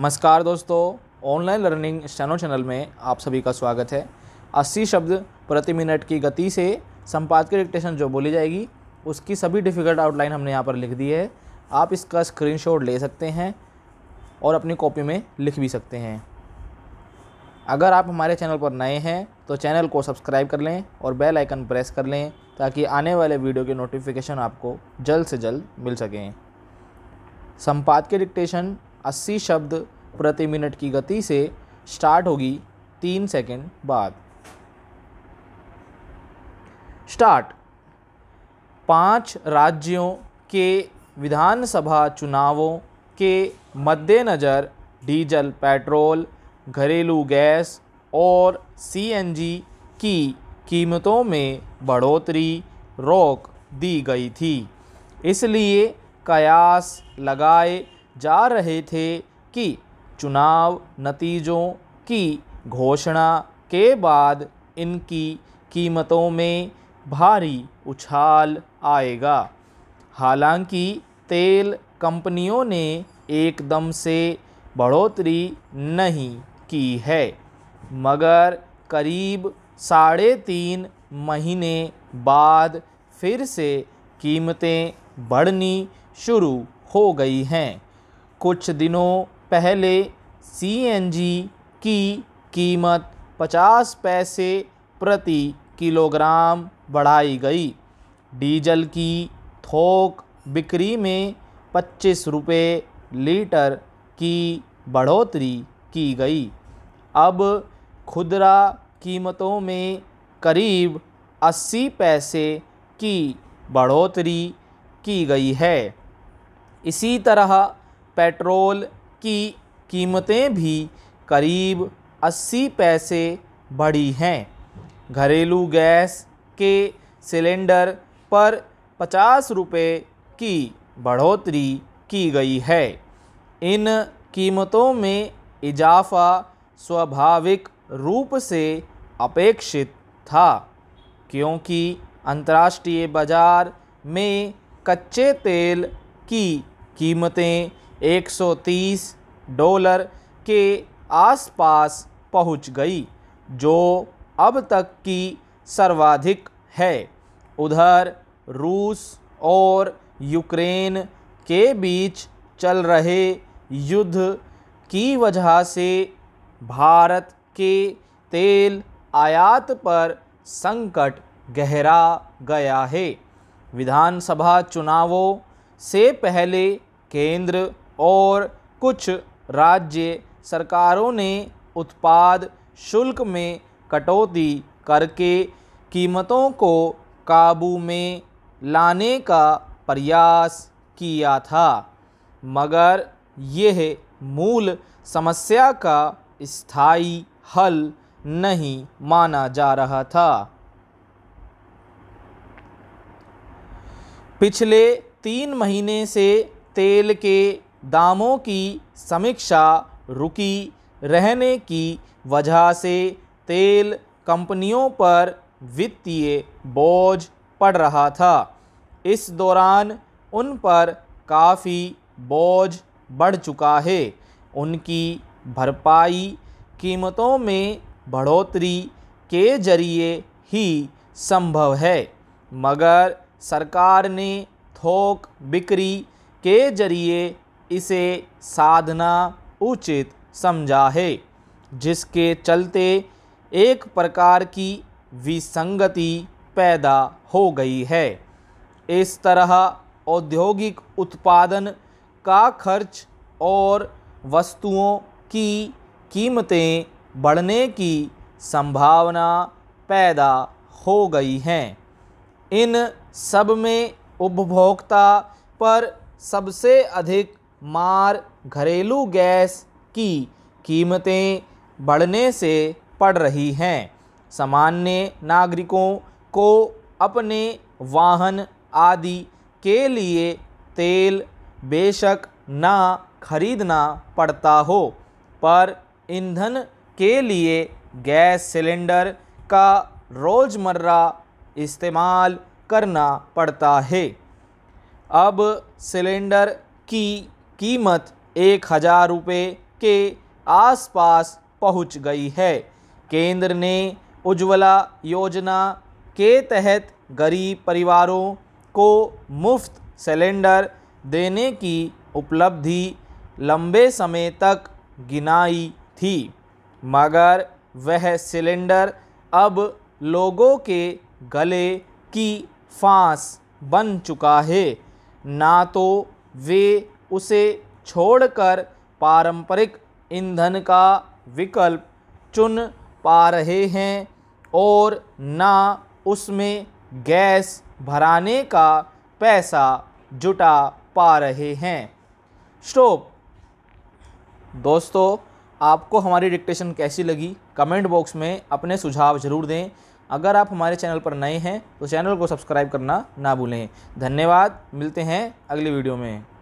नमस्कार दोस्तों online learning steno channel में आप सभी का स्वागत है 80 शब्द प्रति मिनट की गति से संपादकीय डिक्टेशन जो बोली जाएगी उसकी सभी डिफ़िकल्ट आउटलाइन हमने यहाँ पर लिख दी है आप इसका स्क्रीनशॉट ले सकते हैं और अपनी कॉपी में लिख भी सकते हैं अगर आप हमारे चैनल पर नए हैं तो चैनल को सब्सक्राइब कर लें और बेल आइकन प्रेस कर लें ताकि आने वाले वीडियो के नोटिफिकेशन आपको जल्द से जल्द मिल सकें संपादकीय डिक्टेशन 80 शब्द प्रति मिनट की गति से स्टार्ट होगी तीन सेकंड बाद स्टार्ट पांच राज्यों के विधानसभा चुनावों के मद्देनज़र डीजल पेट्रोल घरेलू गैस और सीएनजी की कीमतों में बढ़ोतरी रोक दी गई थी इसलिए कयास लगाए जा रहे थे कि चुनाव नतीजों की घोषणा के बाद इनकी कीमतों में भारी उछाल आएगा हालांकि तेल कंपनियों ने एकदम से बढ़ोतरी नहीं की है मगर करीब साढ़े तीन महीने बाद फिर से कीमतें बढ़नी शुरू हो गई हैं कुछ दिनों पहले सीएनजी की कीमत 50 पैसे प्रति किलोग्राम बढ़ाई गई डीजल की थोक बिक्री में पच्चीस रुपये लीटर की बढ़ोतरी की गई अब खुदरा कीमतों में करीब 80 पैसे की बढ़ोतरी की गई है इसी तरह पेट्रोल की कीमतें भी करीब 80 पैसे बढ़ी हैं घरेलू गैस के सिलेंडर पर पचास रुपये की बढ़ोतरी की गई है इन कीमतों में इजाफा स्वाभाविक रूप से अपेक्षित था क्योंकि अंतर्राष्ट्रीय बाज़ार में कच्चे तेल की कीमतें 130 डॉलर के आसपास पहुंच गई जो अब तक की सर्वाधिक है उधर रूस और यूक्रेन के बीच चल रहे युद्ध की वजह से भारत के तेल आयात पर संकट गहरा गया है विधानसभा चुनावों से पहले केंद्र और कुछ राज्य सरकारों ने उत्पाद शुल्क में कटौती करके कीमतों को काबू में लाने का प्रयास किया था मगर यह मूल समस्या का स्थायी हल नहीं माना जा रहा था पिछले तीन महीने से तेल के दामों की समीक्षा रुकी रहने की वजह से तेल कंपनियों पर वित्तीय बोझ पड़ रहा था इस दौरान उन पर काफ़ी बोझ बढ़ चुका है उनकी भरपाई कीमतों में बढ़ोतरी के जरिए ही संभव है मगर सरकार ने थोक बिक्री के जरिए इसे साधना उचित समझा है जिसके चलते एक प्रकार की विसंगति पैदा हो गई है इस तरह औद्योगिक उत्पादन का खर्च और वस्तुओं की कीमतें बढ़ने की संभावना पैदा हो गई हैं इन सब में उपभोक्ता पर सबसे अधिक मार घरेलू गैस की कीमतें बढ़ने से पड़ रही हैं सामान्य नागरिकों को अपने वाहन आदि के लिए तेल बेशक ना खरीदना पड़ता हो पर ईंधन के लिए गैस सिलेंडर का रोज़मर्रा इस्तेमाल करना पड़ता है अब सिलेंडर की कीमत एक हज़ार रुपये के आसपास पहुंच गई है केंद्र ने उज्ज्वला योजना के तहत गरीब परिवारों को मुफ्त सिलेंडर देने की उपलब्धि लंबे समय तक गिनाई थी मगर वह सिलेंडर अब लोगों के गले की फांस बन चुका है ना तो वे उसे छोड़कर पारंपरिक ईंधन का विकल्प चुन पा रहे हैं और ना उसमें गैस भराने का पैसा जुटा पा रहे हैं स्टॉप दोस्तों आपको हमारी डिक्टेशन कैसी लगी कमेंट बॉक्स में अपने सुझाव ज़रूर दें अगर आप हमारे चैनल पर नए हैं तो चैनल को सब्सक्राइब करना ना भूलें धन्यवाद मिलते हैं अगली वीडियो में